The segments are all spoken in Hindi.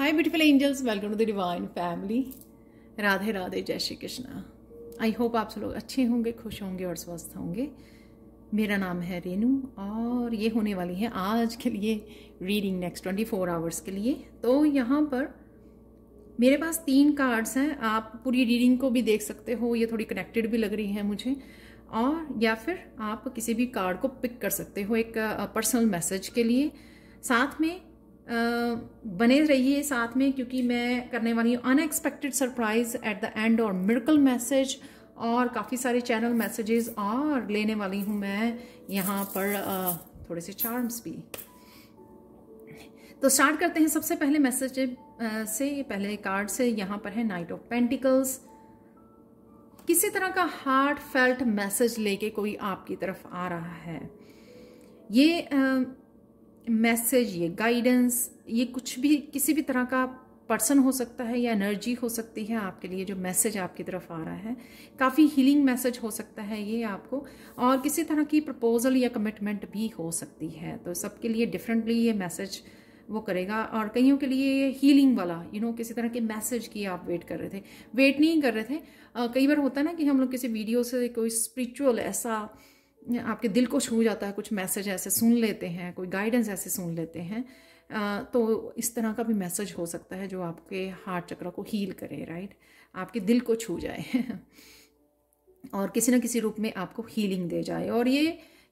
High beautiful angels welcome to the divine family Radhe Radhe जय श्री कृष्णा आई होप आप सब लोग अच्छे होंगे खुश होंगे और स्वस्थ होंगे मेरा नाम है रेनू और ये होने वाली है आज के लिए reading next twenty four hours के लिए तो यहाँ पर मेरे पास तीन कार्ड्स हैं आप पूरी रीडिंग को भी देख सकते हो ये थोड़ी कनेक्टेड भी लग रही है मुझे और या फिर आप किसी भी कार्ड को पिक कर सकते हो एक पर्सनल मैसेज के लिए साथ में बने रहिए साथ में क्योंकि मैं करने वाली हूँ unexpected surprise at the end और मिरकल मैसेज और काफ़ी सारे चैनल मैसेजेस और लेने वाली हूँ मैं यहाँ पर थोड़े से चार्म्स भी तो स्टार्ट करते हैं सबसे पहले मैसेज से पहले कार्ड से यहाँ पर है नाइट ऑफ पेंटिकल्स किसी तरह का हार्ट फेल्ट मैसेज लेके कोई आपकी तरफ आ रहा है ये मैसेज ये गाइडेंस ये कुछ भी किसी भी तरह का पर्सन हो सकता है या एनर्जी हो सकती है आपके लिए जो मैसेज आपकी तरफ आ रहा है काफ़ी हीलिंग मैसेज हो सकता है ये आपको और किसी तरह की प्रपोजल या कमिटमेंट भी हो सकती है तो सबके लिए डिफरेंटली ये मैसेज वो करेगा और कईयों के लिए ये हीलिंग वाला यू you नो know, किसी तरह के मैसेज की आप वेट कर रहे थे वेट नहीं कर रहे थे कई बार होता है ना कि हम लोग किसी वीडियो से कोई स्पिरिचुअल ऐसा आपके दिल को छू जाता है कुछ मैसेज ऐसे सुन लेते हैं कोई गाइडेंस ऐसे सुन लेते हैं तो इस तरह का भी मैसेज हो सकता है जो आपके हार्ट चक्र को हील करे राइट आपके दिल को छू जाए और किसी ना किसी रूप में आपको हीलिंग दे जाए और ये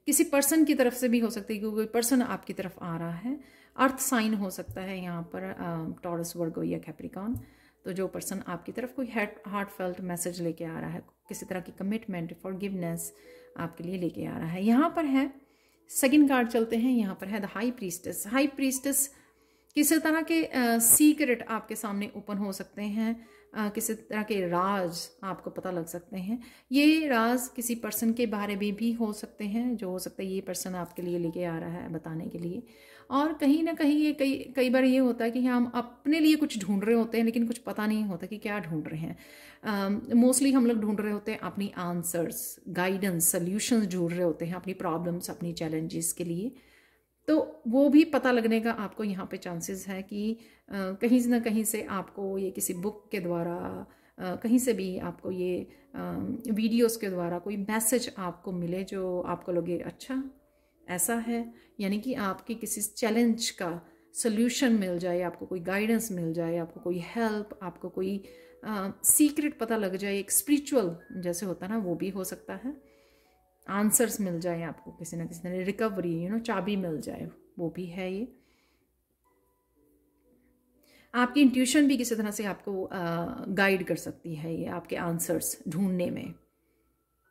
किसी पर्सन की तरफ से भी हो सकती है क्योंकि कोई पर्सन आपकी तरफ आ रहा है अर्थ साइन हो सकता है यहाँ पर टॉरस वर्गो या कैप्रिकॉन तो जो पर्सन आपकी तरफ कोई हार्ट फेल्ट मैसेज लेके आ रहा है किसी तरह की कमिटमेंट फॉरगिवनेस आपके लिए लेके आ रहा है यहाँ पर है सेकेंड कार्ड चलते हैं यहाँ पर है the high priestess high priestess किसी तरह के सीक्रेट आपके सामने ओपन हो सकते हैं किसी तरह के राज आपको पता लग सकते हैं ये राज किसी पर्सन के बारे में भी, भी हो सकते हैं जो हो सकता है ये पर्सन आपके लिए लेके आ रहा है बताने के लिए और कहीं ना कहीं ये कई कई बार ये होता है कि हम अपने लिए कुछ ढूंढ रहे होते हैं लेकिन कुछ पता नहीं होता कि क्या ढूंढ रहे हैं मोस्टली uh, हम लोग ढूंढ रहे होते हैं अपनी आंसर्स गाइडेंस सोल्यूशंस ढूंढ रहे होते हैं अपनी प्रॉब्लम्स अपनी चैलेंजेस के लिए तो वो भी पता लगने का आपको यहाँ पे चांसेस है कि कहीं ना कहीं से आपको ये किसी बुक के द्वारा कहीं से भी आपको ये वीडियोस के द्वारा कोई मैसेज आपको मिले जो आपको लगे अच्छा ऐसा है यानी कि आपके किसी चैलेंज का सोल्यूशन मिल जाए आपको कोई गाइडेंस मिल जाए आपको कोई हेल्प आपको कोई सीक्रेट uh, पता लग जाए एक स्पिरिचुअल जैसे होता है ना वो भी हो सकता है आंसर्स मिल जाए आपको किसी ना किसी ने रिकवरी यू नो चाबी मिल जाए वो भी है ये आपकी इंट्यूशन भी किसी तरह से आपको गाइड uh, कर सकती है ये आपके आंसर्स ढूंढने में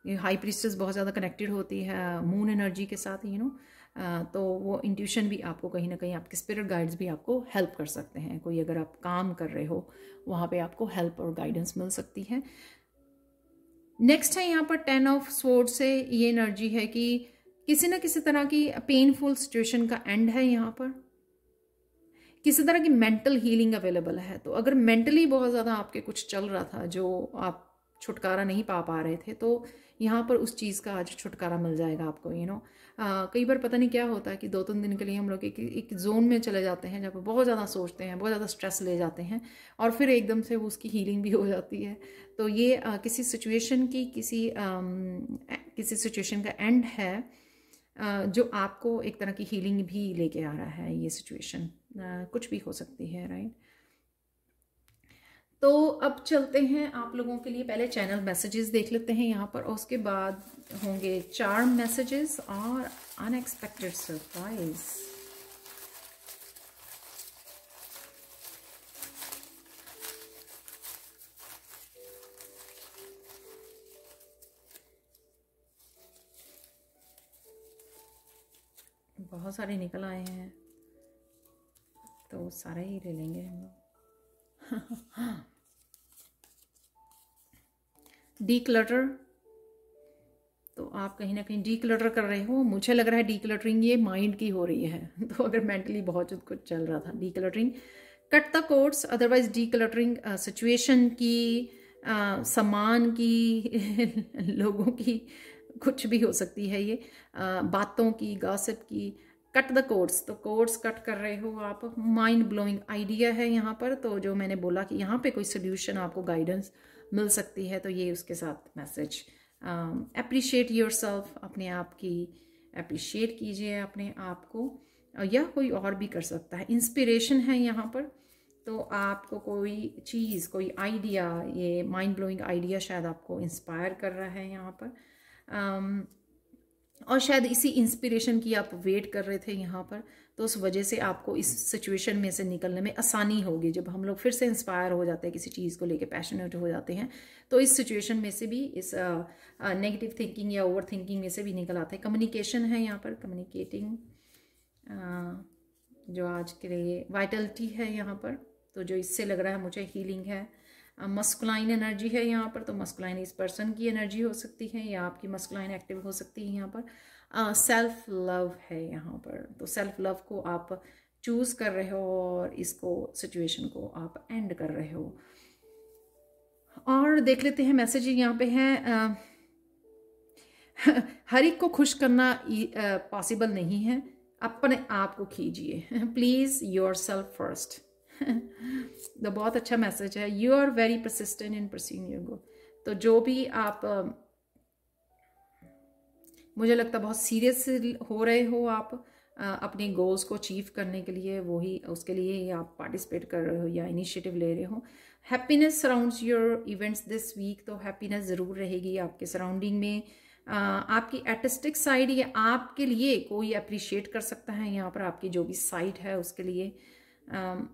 हाई प्रिस्टर्स बहुत ज़्यादा कनेक्टेड होती है मून एनर्जी के साथ यू नो तो वो इंट्यूशन भी आपको कहीं ना कहीं आपके स्पिरिट गाइड्स भी आपको हेल्प कर सकते हैं कोई अगर आप काम कर रहे हो वहाँ पे आपको हेल्प और गाइडेंस मिल सकती है नेक्स्ट है यहाँ पर टेन ऑफ स्वोर्ड से ये एनर्जी है कि किसी ना किसी तरह की पेनफुल सिचुएशन का एंड है यहाँ पर किसी तरह की मेंटल हीलिंग अवेलेबल है तो अगर मेंटली बहुत ज़्यादा आपके कुछ चल रहा था जो आप छुटकारा नहीं पा पा रहे थे तो यहाँ पर उस चीज़ का आज छुटकारा मिल जाएगा आपको यू नो कई बार पता नहीं क्या होता है कि दो तीन दिन के लिए हम लोग एक एक जोन में चले जाते हैं जहाँ पर बहुत ज़्यादा सोचते हैं बहुत ज़्यादा स्ट्रेस ले जाते हैं और फिर एकदम से उसकी हीलिंग भी हो जाती है तो ये आ, किसी सिचुएशन की किसी आ, किसी सिचुएशन का एंड है जो आपको एक तरह की हीलिंग भी लेके आ रहा है ये सिचुएशन कुछ भी हो सकती है राइट तो अब चलते हैं आप लोगों के लिए पहले चैनल मैसेजेस देख लेते हैं यहाँ पर और उसके बाद होंगे चार मैसेजेस और अनएक्सपेक्टेड सरप्राइज बहुत सारे निकल आए हैं तो सारे ही ले लेंगे हम लोग डी क्लटर तो आप कहीं ना कहीं डी क्लटर कर रहे हो मुझे लग रहा है डी क्लटरिंग ये माइंड की हो रही है तो अगर मेंटली बहुत कुछ चल रहा था decluttering cut the cords otherwise decluttering situation की uh, सामान की लोगों की कुछ भी हो सकती है ये आ, uh, बातों की गॉसिप की कट द कोर्स तो कोर्स कट कर रहे हो आप माइंड ब्लोइंग आइडिया है यहाँ पर तो जो मैंने बोला कि यहाँ पे कोई सोल्यूशन आपको गाइडेंस मिल सकती है तो ये उसके साथ मैसेज अप्रिशिएट योर सेल्फ अपने आप की अप्रिशिएट कीजिए अपने आप को या कोई और भी कर सकता है इंस्पिरेशन है यहाँ पर तो आपको कोई चीज़ कोई आइडिया ये माइंड ब्लोइंग आइडिया शायद आपको इंस्पायर कर रहा है यहाँ पर um, और शायद इसी इंस्पिरेशन की आप वेट कर रहे थे यहाँ पर तो उस वजह से आपको इस सिचुएशन में से निकलने में आसानी होगी जब हम लोग फिर से इंस्पायर हो जाते हैं किसी चीज़ को लेके पैशनेट हो जाते हैं तो इस सिचुएशन में से भी इस नेगेटिव थिंकिंग या ओवर थिंकिंग में से भी निकल आते हैं कम्युनिकेशन है यहाँ पर कम्युनिकेटिंग जो आज के लिए वाइटलिटी है यहाँ पर तो जो इससे लग रहा है मुझे हीलिंग है मस्कुलाइन एनर्जी है यहाँ पर तो मस्कुलाइन इस पर्सन की एनर्जी हो सकती है या आपकी मस्कुलाइन एक्टिव हो सकती है यहाँ पर सेल्फ लव है यहाँ पर तो सेल्फ लव को आप चूज़ कर रहे हो और इसको सिचुएशन को आप एंड कर रहे हो और देख लेते हैं मैसेज यहाँ पे है हर एक को खुश करना पॉसिबल नहीं है अपने आप को कीजिए प्लीज़ योर सेल्फ फर्स्ट तो बहुत अच्छा मैसेज है you are very persistent in pursuing your goal तो जो भी आप um, मुझे लगता बहुत सीरियस हो रहे हो आप uh, अपने गोल्स को अचीव करने के लिए वही उसके लिए ही आप पार्टिसिपेट कर रहे हो या इनिशिएटिव ले रहे हो happiness surrounds your events this week तो हैप्पीनेस ज़रूर रहेगी आपके सराउंडिंग में uh, आपकी एटिस्टिक साइड ये आपके लिए कोई अप्रिशिएट कर सकता है यहाँ पर आपकी जो भी साइड है उसके लिए um,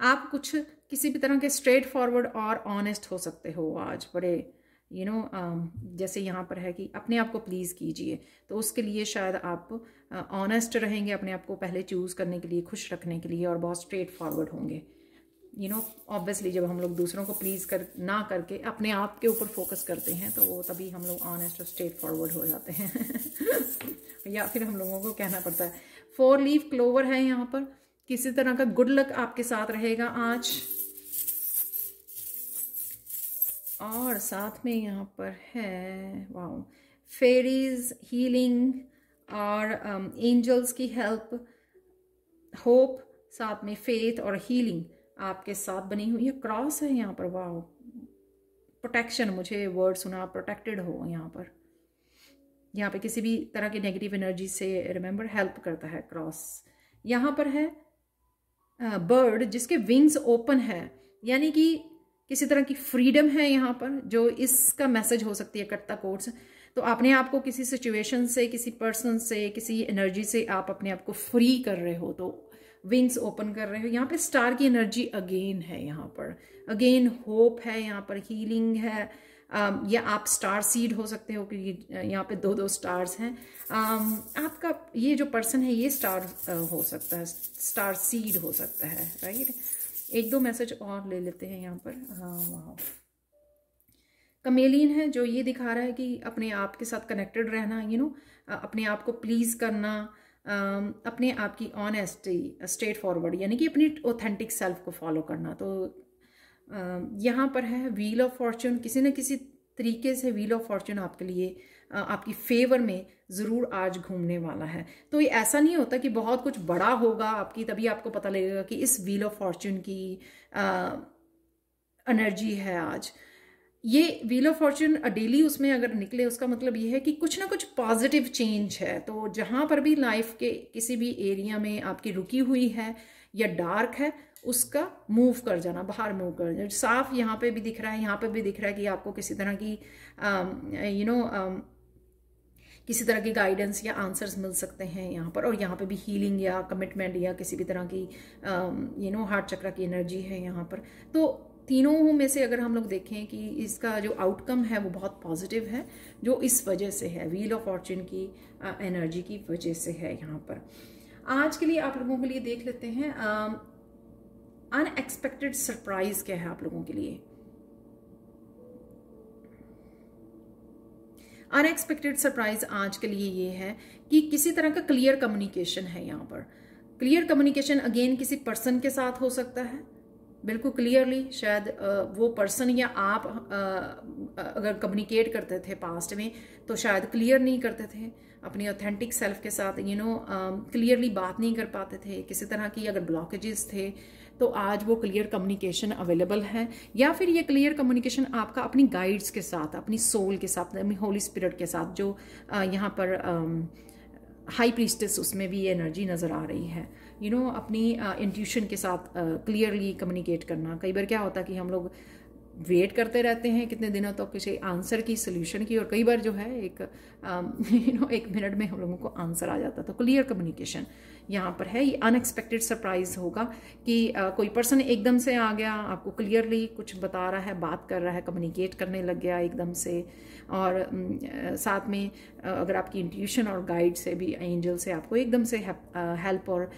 आप कुछ किसी भी तरह के स्ट्रेट फॉरवर्ड और ऑनेस्ट हो सकते हो आज बड़े you you know know, um, जैसे यहाँ पर है कि अपने आप को प्लीज़ कीजिए तो उसके लिए शायद आप ऑनेस्ट uh, रहेंगे अपने आप को पहले चूज़ करने के लिए खुश रखने के लिए और बहुत स्ट्रेट फॉरवर्ड होंगे यू नो ऑब्वियसली जब हम लोग दूसरों को प्लीज़ कर ना करके अपने आप के ऊपर फोकस करते हैं तो वो तभी हम लोग ऑनेस्ट और स्ट्रेट फॉरवर्ड हो जाते हैं या फिर हम लोगों को कहना पड़ता है फोर लीव क्लोवर है यहाँ पर किसी तरह का गुड लक आपके साथ रहेगा आज और साथ में यहाँ पर है वाओ फेरीज हीलिंग और एंजल्स um, की हेल्प होप साथ में फेथ और हीलिंग आपके साथ बनी हुई है क्रॉस है यहाँ पर वाओ प्रोटेक्शन मुझे वर्ड सुना प्रोटेक्टेड हो यहाँ पर यहाँ पे किसी भी तरह की नेगेटिव एनर्जी से रिमेंबर हेल्प करता है क्रॉस यहाँ पर है बर्ड जिसके विंग्स ओपन है यानी कि किसी तरह की फ्रीडम है यहाँ पर जो इसका मैसेज हो सकती है कट्टा कोर्ट्स तो अपने आप को किसी सिचुएशन से किसी पर्सन से किसी एनर्जी से आप अपने आप को फ्री कर रहे हो तो विंग्स ओपन कर रहे हो यहाँ पे स्टार की एनर्जी अगेन है यहाँ पर अगेन होप है यहाँ पर हीलिंग है Um, या आप स्टार सीड हो सकते हो क्योंकि यहाँ पे दो दो स्टार्स हैं um, आपका ये जो पर्सन है ये स्टार uh, हो सकता है स्टार सीड हो सकता है राइट एक दो मैसेज और ले लेते हैं यहाँ पर हाँ कमेलिन है जो ये दिखा रहा है कि अपने आप के साथ कनेक्टेड रहना यू नो अपने आप को प्लीज़ करना um, अपने आप की ऑनेस्टी स्ट्रेट फॉरवर्ड यानी कि अपनी ऑथेंटिक सेल्फ को फॉलो करना तो यहाँ पर है व्हील ऑफ फॉर्चून किसी न किसी तरीके से व्हील ऑफ फॉर्चून आपके लिए आपकी फेवर में ज़रूर आज घूमने वाला है तो ये ऐसा नहीं होता कि बहुत कुछ बड़ा होगा आपकी तभी आपको पता लगेगा कि इस व्हील ऑफ फॉर्चून की एनर्जी है आज ये व्हील ऑफ फॉर्चून डेली उसमें अगर निकले उसका मतलब ये है कि कुछ ना कुछ पॉजिटिव चेंज है तो जहाँ पर भी लाइफ के किसी भी एरिया में आपकी रुकी हुई है या डार्क है उसका मूव कर जाना बाहर मूव कर जाना साफ यहाँ पे भी दिख रहा है यहाँ पे भी दिख रहा है कि आपको किसी तरह की यू um, नो um, किसी तरह की गाइडेंस या आंसर्स मिल सकते हैं यहाँ पर और यहाँ पे भी हीलिंग या कमिटमेंट या किसी भी तरह की यू नो हार्ट चक्र की एनर्जी है यहाँ पर तो तीनों में से अगर हम लोग देखें कि इसका जो आउटकम है वो बहुत पॉजिटिव है जो इस वजह से है व्हील ऑफ फॉर्चून की एनर्जी की वजह से है यहाँ पर आज के लिए आप लोगों के लिए देख लेते हैं अनएक्सपेक्टेड सरप्राइज क्या है आप लोगों के लिए अनएक्सपेक्टेड सरप्राइज आज के लिए ये है कि किसी तरह का क्लियर कम्युनिकेशन है यहाँ पर क्लियर कम्युनिकेशन अगेन किसी पर्सन के साथ हो सकता है बिल्कुल क्लियरली शायद वो पर्सन या आप अगर कम्युनिकेट करते थे पास्ट में तो शायद क्लियर नहीं करते थे अपनी ऑथेंटिक सेल्फ के साथ यू नो क्लियरली बात नहीं कर पाते थे किसी तरह की अगर ब्लॉकेजेस थे तो आज वो क्लियर कम्युनिकेशन अवेलेबल है या फिर ये क्लियर कम्युनिकेशन आपका अपनी गाइड्स के साथ अपनी सोल के साथ अपनी होली स्पिरिट के साथ जो यहाँ पर हाई प्रीस्टेस उसमें भी ये एनर्जी नज़र आ रही है यू नो अपनी इंट्यूशन uh, के साथ क्लियरली uh, कम्युनिकेट करना कई बार क्या होता है कि हम लोग वेट करते रहते हैं कितने दिनों तक तो किसी आंसर की सोल्यूशन की और कई बार जो है एक यू um, नो एक मिनट में हम लोगों को आंसर आ जाता तो क्लियर कम्युनिकेशन यहाँ पर है ये अनएक्सपेक्टेड सरप्राइज होगा कि uh, कोई पर्सन एकदम से आ गया आपको क्लियरली कुछ बता रहा है बात कर रहा है कम्युनिकेट करने लग गया एकदम से और um, साथ में अगर आपकी इंट्यूशन और गाइड से भी एंजल से आपको एकदम से हेल्प और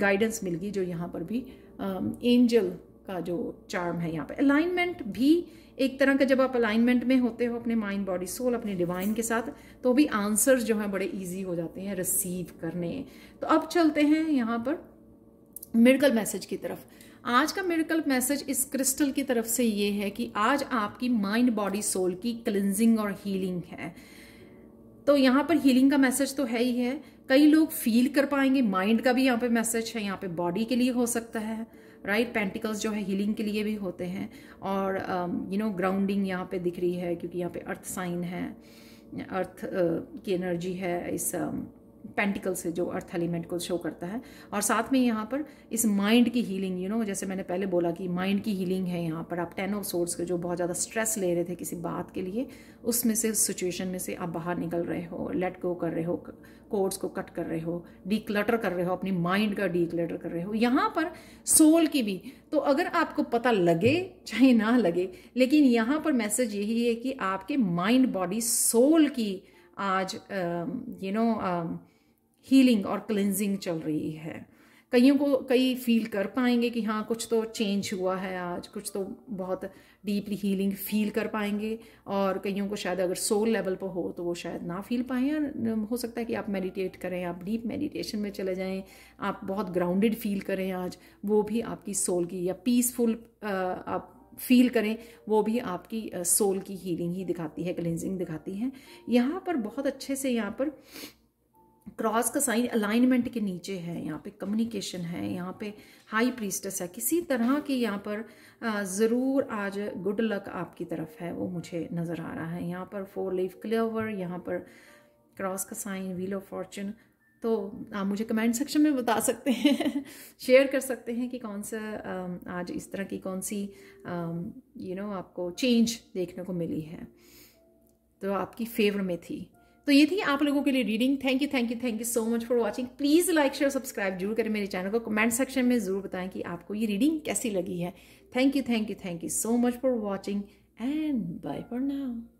गाइडेंस मिल गई जो यहाँ पर भी एंजल का जो चार्म है यहाँ पर अलाइनमेंट भी एक तरह का जब आप अलाइनमेंट में होते हो अपने माइंड बॉडी सोल अपने डिवाइन के साथ तो भी आंसर्स जो हैं बड़े इजी हो जाते हैं रिसीव करने तो अब चलते हैं यहाँ पर मेडिकल मैसेज की तरफ आज का मेडिकल मैसेज इस क्रिस्टल की तरफ से ये है कि आज आपकी माइंड बॉडी सोल की क्लिनजिंग और हीलिंग है तो यहाँ पर हीलिंग का मैसेज तो है ही है कई लोग फील कर पाएंगे माइंड का भी यहाँ पे मैसेज है यहाँ पे बॉडी के लिए हो सकता है राइट right? पेंटिकल्स जो है हीलिंग के लिए भी होते हैं और यू नो ग्राउंडिंग यहाँ पे दिख रही है क्योंकि यहाँ पे अर्थ साइन है अर्थ uh, की एनर्जी है इस um, पेंटिकल से जो अर्थ एलिमेंट को शो करता है और साथ में यहाँ पर इस माइंड की healing you you know know, जैसे मैंने पहले बोला कि माइंड की हीलिंग है यहाँ पर आप टेन ऑफ सोर्स के जो बहुत ज़्यादा स्ट्रेस ले रहे थे किसी बात के लिए उसमें से सिचुएशन में से आप बाहर निकल रहे हो लेट गो कर रहे हो कोर्ड्स को कट कर रहे हो डी कर रहे हो अपनी माइंड का डी कर रहे हो यहाँ पर सोल की भी तो अगर आपको पता लगे चाहे ना लगे लेकिन यहाँ पर मैसेज यही है कि आपके माइंड बॉडी सोल की आज यू नो हीलिंग और क्लिनजिंग चल रही है कईयों को कई फील कर पाएंगे कि हाँ कुछ तो चेंज हुआ है आज कुछ तो बहुत डीपली हीलिंग फील कर पाएंगे और कईयों को शायद अगर सोल लेवल पर हो तो वो शायद ना फील पाएँ या हो सकता है कि आप मेडिटेट करें आप डीप मेडिटेशन में चले जाएं आप बहुत ग्राउंडेड फील करें आज वो भी आपकी सोल की या पीसफुल आप फील करें वो भी आपकी सोल की हीलिंग ही दिखाती है क्लिनजिंग दिखाती है यहाँ पर बहुत अच्छे से यहाँ पर क्रॉस का साइन अलाइनमेंट के नीचे है यहाँ पे कम्युनिकेशन है यहाँ पे हाई प्रीस्टस है किसी तरह की यहाँ पर ज़रूर आज गुड लक आपकी तरफ है वो मुझे नज़र आ रहा है यहाँ पर फोर लीफ क्लेवर यहाँ पर क्रॉस का साइन व्हील ऑफ फॉर्चून तो आप मुझे कमेंट सेक्शन में बता सकते हैं शेयर कर सकते हैं कि कौन सा आज इस तरह की कौन सी यू नो आपको चेंज देखने को मिली है तो आपकी फेवर में थी तो ये थी आप लोगों के लिए reading thank you thank you thank you so much for watching please like share subscribe जरूर करें मेरे चैनल को कमेंट सेक्शन में ज़रूर बताएं कि आपको ये रीडिंग कैसी लगी है thank you thank you thank you so much for watching and bye for now